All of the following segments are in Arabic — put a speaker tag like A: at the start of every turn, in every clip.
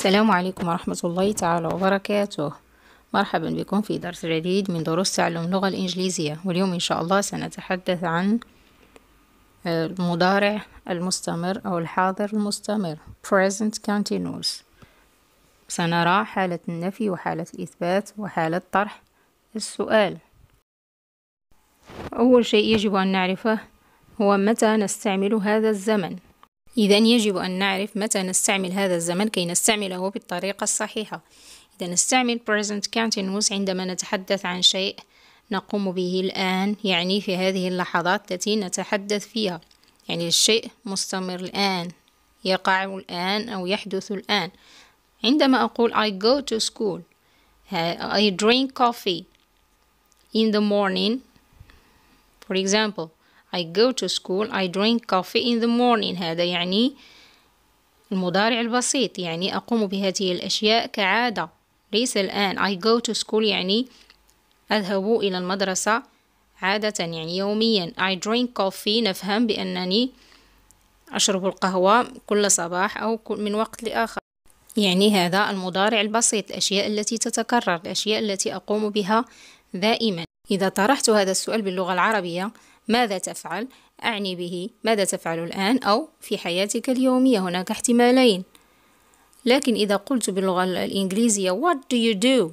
A: السلام عليكم ورحمة الله تعالى وبركاته مرحبا بكم في درس جديد من دروس تعلم اللغة الإنجليزية واليوم إن شاء الله سنتحدث عن آه، المضارع المستمر أو الحاضر المستمر present continuous سنرى حالة النفي وحالة الإثبات وحالة طرح السؤال أول شيء يجب أن نعرفه هو متى نستعمل هذا الزمن إذا يجب أن نعرف متى نستعمل هذا الزمن كي نستعمله بالطريقة الصحيحة إذا نستعمل present continuous عندما نتحدث عن شيء نقوم به الآن يعني في هذه اللحظات التي نتحدث فيها يعني الشيء مستمر الآن يقع الآن أو يحدث الآن عندما أقول I go to school I drink coffee in the morning for example I go to school I drink coffee in the morning هذا يعني المضارع البسيط يعني أقوم بهذه الأشياء كعادة ليس الآن I go to school يعني أذهب إلى المدرسة عادة يعني يوميا I drink coffee نفهم بأنني أشرب القهوة كل صباح أو من وقت لآخر يعني هذا المضارع البسيط الأشياء التي تتكرر الأشياء التي أقوم بها دائما إذا طرحت هذا السؤال باللغة العربية ماذا تفعل أعني به ماذا تفعل الآن أو في حياتك اليومية هناك احتمالين لكن إذا قلت باللغة الإنجليزية what do you do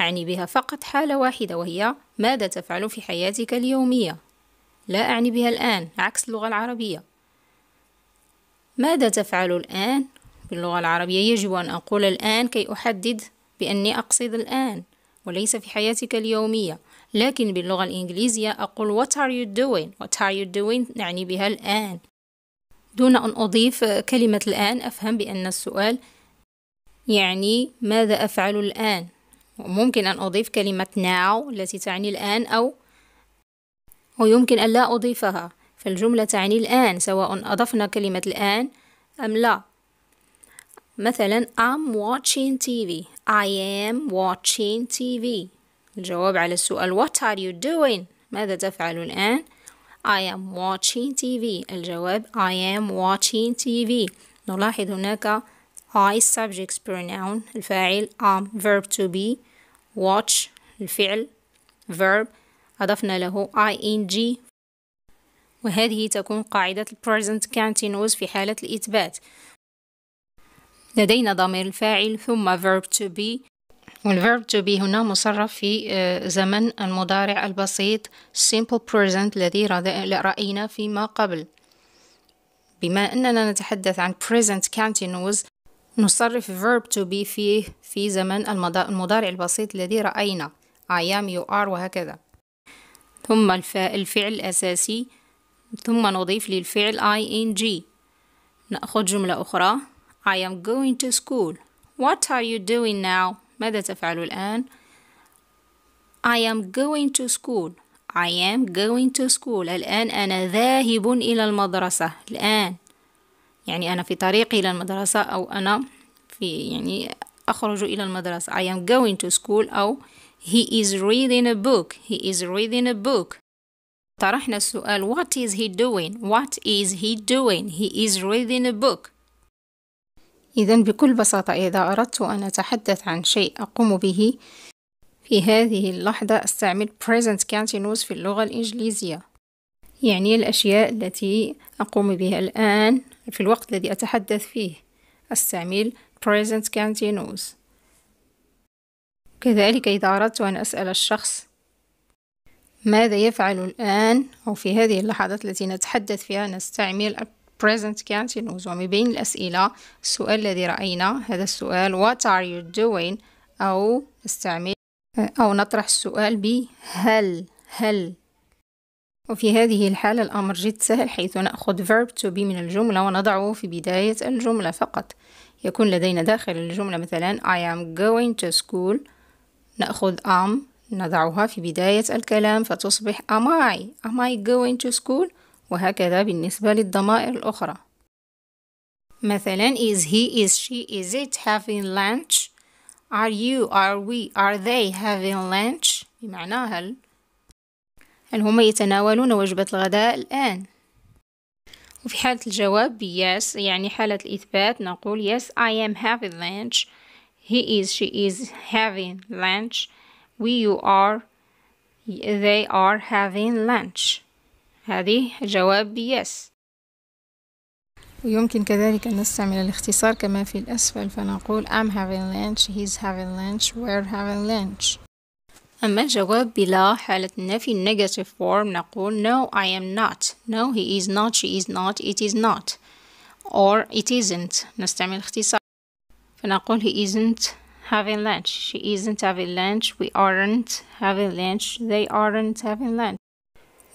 A: أعني بها فقط حالة واحدة وهي ماذا تفعل في حياتك اليومية لا أعني بها الآن عكس اللغة العربية ماذا تفعل الآن باللغة العربية يجب أن أقول الآن كي أحدد بأني أقصد الآن وليس في حياتك اليومية لكن باللغة الإنجليزية أقول what are you doing what are you doing نعني بها الآن دون أن أضيف كلمة الآن أفهم بأن السؤال يعني ماذا أفعل الآن ممكن أن أضيف كلمة now التي تعني الآن أو ويمكن أن لا أضيفها فالجملة تعني الآن سواء أضفنا كلمة الآن أم لا مثلا I'm watching TV I am watching TV الجواب على السؤال What are you doing؟ ماذا تفعل الآن؟ I am watching TV الجواب I am watching TV نلاحظ هناك I subject pronoun الفاعل am verb to be watch الفعل verb أضفنا له ing وهذه تكون قاعدة present continuous في حالة الإثبات لدينا ضمير الفاعل ثم verb to be والverb to be هنا مصرف في آه، زمن المضارع البسيط simple present الذي رأينا فيما قبل بما أننا نتحدث عن present continuous نصرف verb to be فيه في زمن المضارع البسيط الذي رأينا I am you are وهكذا ثم الفعل الأساسي ثم نضيف للفعل ing نأخذ جملة أخرى I am going to school What are you doing now? ماذا تفعل الآن؟ I am going to school I am going to school الآن أنا ذاهب إلى المدرسة الآن يعني أنا في طريقي إلى المدرسة أو أنا في يعني أخرج إلى المدرسة I am going to school أو he is reading a book he is reading a book طرحنا السؤال what is he doing what is he doing he is reading a book إذا بكل بساطة إذا أردت أن أتحدث عن شيء أقوم به في هذه اللحظة أستعمل present continuous في اللغة الإنجليزية يعني الأشياء التي أقوم بها الآن في الوقت الذي أتحدث فيه أستعمل present continuous كذلك إذا أردت أن أسأل الشخص ماذا يفعل الآن أو في هذه اللحظات التي نتحدث فيها نستعمل present continuous ومن بين الأسئلة السؤال الذي رأينا هذا السؤال what are you doing أو استعمل أو نطرح السؤال ب هل هل وفي هذه الحالة الأمر جد سهل حيث نأخذ verb to be من الجملة ونضعه في بداية الجملة فقط يكون لدينا داخل الجملة مثلا I am going to school نأخذ am نضعها في بداية الكلام فتصبح am I am I going to school وهكذا بالنسبة للضمائر الأخرى مثلا is he is she is it having lunch are you are we are they having lunch بمعنى هل هل هما يتناولون وجبة الغداء الآن وفي حالة الجواب yes يعني حالة الإثبات نقول yes I am having lunch he is she is having lunch we you are they are having lunch هذه جواب يس ويمكن كذلك أن نستعمل الاختصار كما في الأسفل فنقول I'm having lunch, he's having lunch, we're having lunch أما الجواب بلا حالة النفي negative form نقول no I am not no he is not she is not it is not or it isn't نستعمل الاختصار فنقول he isn't having lunch she isn't having lunch we aren't having lunch they aren't having lunch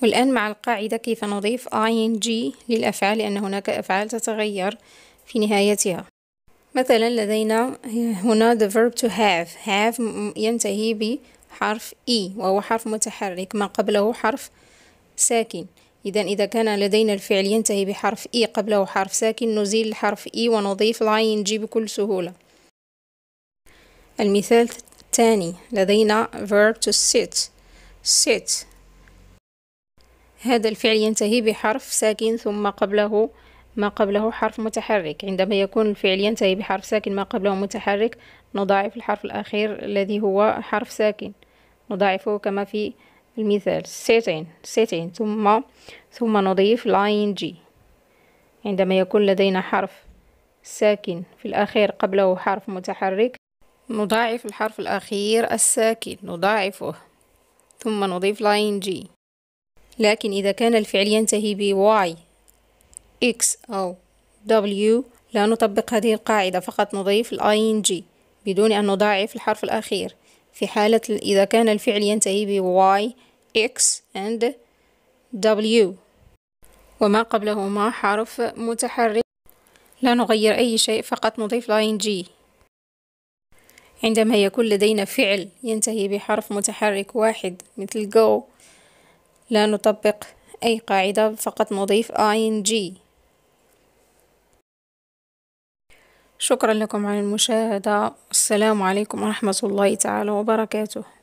A: والآن مع القاعدة كيف نضيف ing للأفعال لأن هناك أفعال تتغير في نهايتها مثلا لدينا هنا the verb to have have ينتهي بحرف e وهو حرف متحرك ما قبله حرف ساكن إذا إذا كان لدينا الفعل ينتهي بحرف e قبله حرف ساكن نزيل حرف e ونضيف ing بكل سهولة المثال الثاني لدينا verb to sit sit هذا الفعل ينتهي بحرف ساكن ثم قبله ما قبله حرف متحرك عندما يكون الفعل ينتهي بحرف ساكن ما قبله متحرك نضاعف الحرف الأخير الذي هو حرف ساكن نضاعفه كما في المثال ستين ستين ثم ثم نضيف لاين جي عندما يكون لدينا حرف ساكن في الأخير قبله حرف متحرك نضاعف الحرف الأخير الساكن نضاعفه ثم نضيف لاين جي لكن إذا كان الفعل ينتهي ب y x أو w لا نطبق هذه القاعدة فقط نضيف ال ing بدون أن نضاعف الحرف الأخير في حالة إذا كان الفعل ينتهي ب y x and w وما قبلهما حرف متحرك لا نغير أي شيء فقط نضيف ال ing عندما يكون لدينا فعل ينتهي بحرف متحرك واحد مثل go لا نطبق أي قاعدة فقط نضيف ing شكرا لكم على المشاهدة السلام عليكم ورحمة الله تعالى وبركاته